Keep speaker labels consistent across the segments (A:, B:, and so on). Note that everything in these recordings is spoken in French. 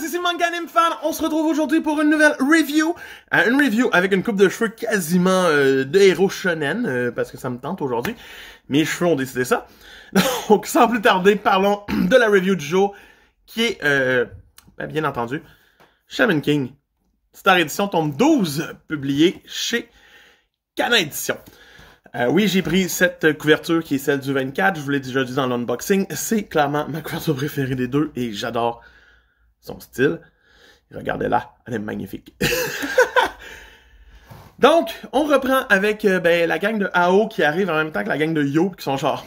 A: C'est Simon Manganim Fan. On se retrouve aujourd'hui pour une nouvelle review. Euh, une review avec une coupe de cheveux quasiment euh, de héros shonen, euh, parce que ça me tente aujourd'hui. Mes cheveux ont décidé ça. Donc, sans plus tarder, parlons de la review du jour, qui est, ben, bien entendu, Shaman King. Star Edition, tombe 12, publié chez Cana Edition. oui, j'ai pris cette couverture qui est celle du 24. Je vous l'ai déjà dit dans l'unboxing. C'est clairement ma couverture préférée des deux et j'adore son style. Regardez-la, elle est magnifique. Donc, on reprend avec euh, ben, la gang de AO qui arrive en même temps que la gang de Yo qui sont genre.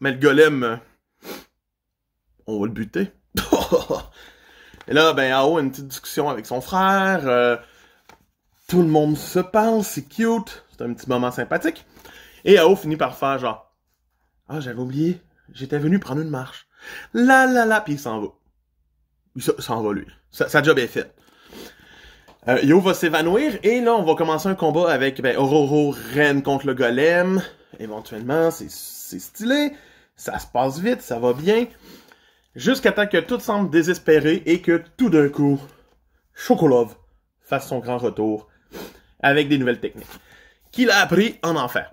A: Mais le golem, euh, on va le buter. Et là, ben, AO a une petite discussion avec son frère. Euh, tout le monde se parle, c'est cute. C'est un petit moment sympathique. Et AO finit par faire genre. Ah, j'avais oublié. J'étais venu prendre une marche. Là, là, la, puis il s'en va. Ça, ça va lui. Ça, sa job est faite. Euh, Yo va s'évanouir et là on va commencer un combat avec ben, Ororo contre le golem. Éventuellement, c'est stylé, ça se passe vite, ça va bien. Jusqu'à temps que tout semble désespéré et que tout d'un coup, Chocolove fasse son grand retour avec des nouvelles techniques. Qu'il a appris en enfer.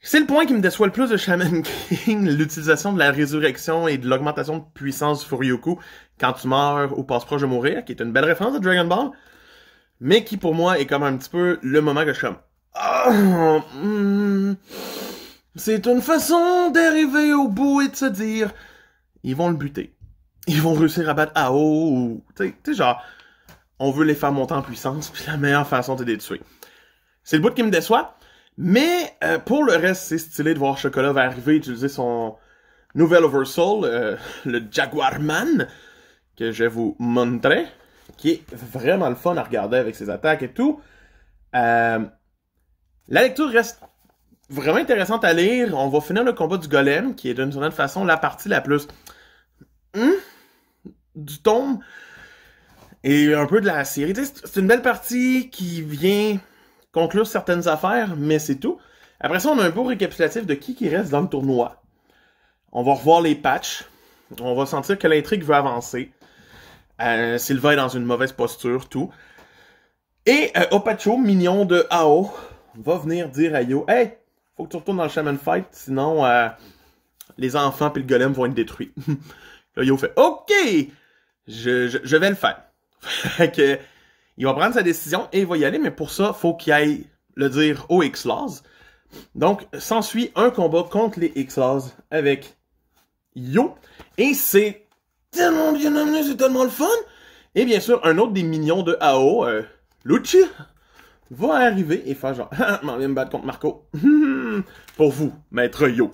A: C'est le point qui me déçoit le plus de Shaman King, l'utilisation de la résurrection et de l'augmentation de puissance du Furyoku quand tu meurs ou passes proche de mourir, qui est une belle référence à Dragon Ball, mais qui pour moi est comme un petit peu le moment que je comme... Ah, hmm, c'est une façon d'arriver au bout et de se dire, ils vont le buter. Ils vont réussir à battre Ao ou... Tu sais, genre, on veut les faire monter en puissance, puis la meilleure façon, c'est de les tuer. C'est le bout qui me déçoit. Mais euh, pour le reste, c'est stylé de voir Chocolat va arriver utiliser son nouvel Oversoul, euh, le le Man, que je vais vous montrer, qui est vraiment le fun à regarder avec ses attaques et tout. Euh, la lecture reste vraiment intéressante à lire. On va finir le combat du golem, qui est d'une certaine façon la partie la plus... Hmm, du tome et un peu de la série. C'est une belle partie qui vient conclure certaines affaires, mais c'est tout. Après ça, on a un beau récapitulatif de qui qui reste dans le tournoi. On va revoir les patchs. On va sentir que l'intrigue veut avancer. Euh, Sylvain est dans une mauvaise posture, tout. Et euh, Opacho, mignon de Ao, va venir dire à Yo Hey, faut que tu retournes dans le Shaman Fight, sinon euh, les enfants et le golem vont être détruits. là, Yo fait OK, je, vais le faire. que il va prendre sa décision et il va y aller, mais pour ça, faut qu'il aille le dire aux X-Laws. Donc, s'ensuit un combat contre les X-Laws avec Yo. Et c'est tellement bien amené, c'est tellement le fun. Et bien sûr, un autre des minions de AO, euh, Luchi, va arriver et faire genre, m'en viens me battre contre Marco. pour vous, maître Yo.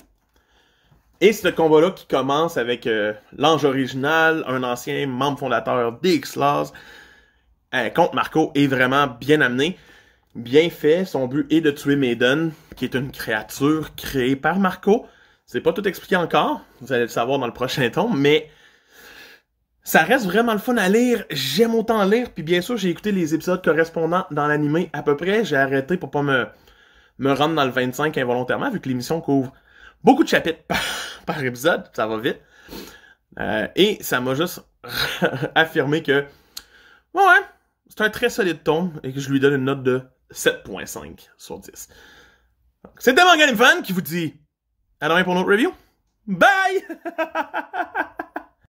A: Et ce combat-là qui commence avec euh, l'ange original, un ancien membre fondateur des X-Laws, euh, contre Marco est vraiment bien amené, bien fait. Son but est de tuer Maiden, qui est une créature créée par Marco. C'est pas tout expliqué encore, vous allez le savoir dans le prochain tome, mais ça reste vraiment le fun à lire. J'aime autant lire, puis bien sûr, j'ai écouté les épisodes correspondants dans l'animé à peu près. J'ai arrêté pour pas me, me rendre dans le 25 involontairement, vu que l'émission couvre beaucoup de chapitres par, épisode, ça va vite. Euh, et ça m'a juste affirmé que, ouais, c'est un très solide ton et que je lui donne une note de 7.5 sur 10. C'était game Fan qui vous dit à demain pour notre review. Bye!